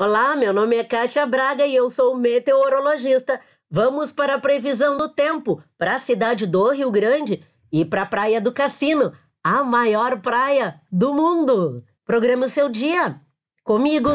Olá, meu nome é Kátia Braga e eu sou meteorologista. Vamos para a previsão do tempo para a cidade do Rio Grande e para a Praia do Cassino, a maior praia do mundo. Programa o seu dia comigo.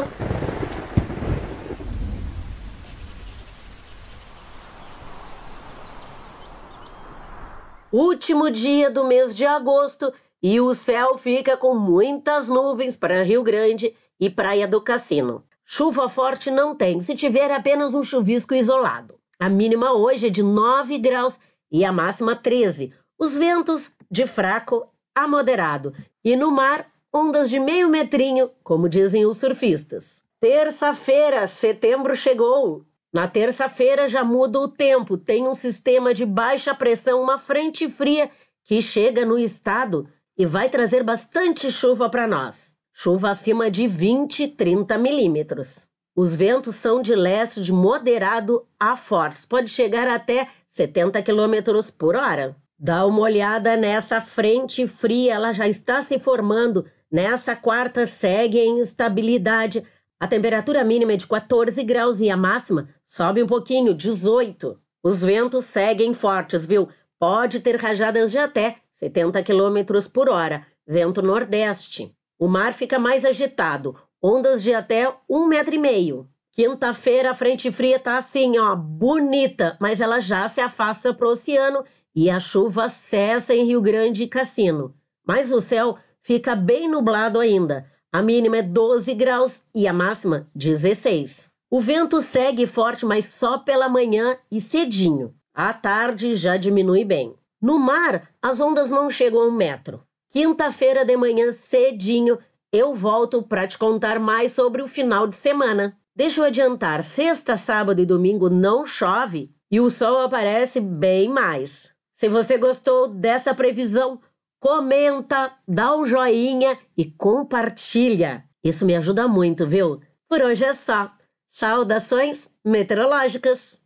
Último dia do mês de agosto e o céu fica com muitas nuvens para Rio Grande e Praia do Cassino. Chuva forte não tem, se tiver é apenas um chuvisco isolado. A mínima hoje é de 9 graus e a máxima 13. Os ventos de fraco a moderado e no mar ondas de meio metrinho, como dizem os surfistas. Terça-feira, setembro chegou. Na terça-feira já muda o tempo, tem um sistema de baixa pressão, uma frente fria que chega no estado e vai trazer bastante chuva para nós. Chuva acima de 20, 30 milímetros. Os ventos são de leste de moderado a fortes, pode chegar até 70 quilômetros por hora. Dá uma olhada nessa frente fria, ela já está se formando. Nessa quarta segue em instabilidade. A temperatura mínima é de 14 graus e a máxima sobe um pouquinho, 18. Os ventos seguem fortes, viu? Pode ter rajadas de até 70 quilômetros por hora. Vento nordeste. O mar fica mais agitado, ondas de até um metro e meio. Quinta-feira a frente fria tá assim, ó, bonita, mas ela já se afasta para o oceano e a chuva cessa em Rio Grande e Cassino. Mas o céu fica bem nublado ainda. A mínima é 12 graus e a máxima 16. O vento segue forte, mas só pela manhã e cedinho. À tarde já diminui bem. No mar, as ondas não chegam a um metro. Quinta-feira de manhã, cedinho, eu volto para te contar mais sobre o final de semana. Deixa eu adiantar: sexta, sábado e domingo não chove e o sol aparece bem mais. Se você gostou dessa previsão, comenta, dá um joinha e compartilha. Isso me ajuda muito, viu? Por hoje é só. Saudações meteorológicas!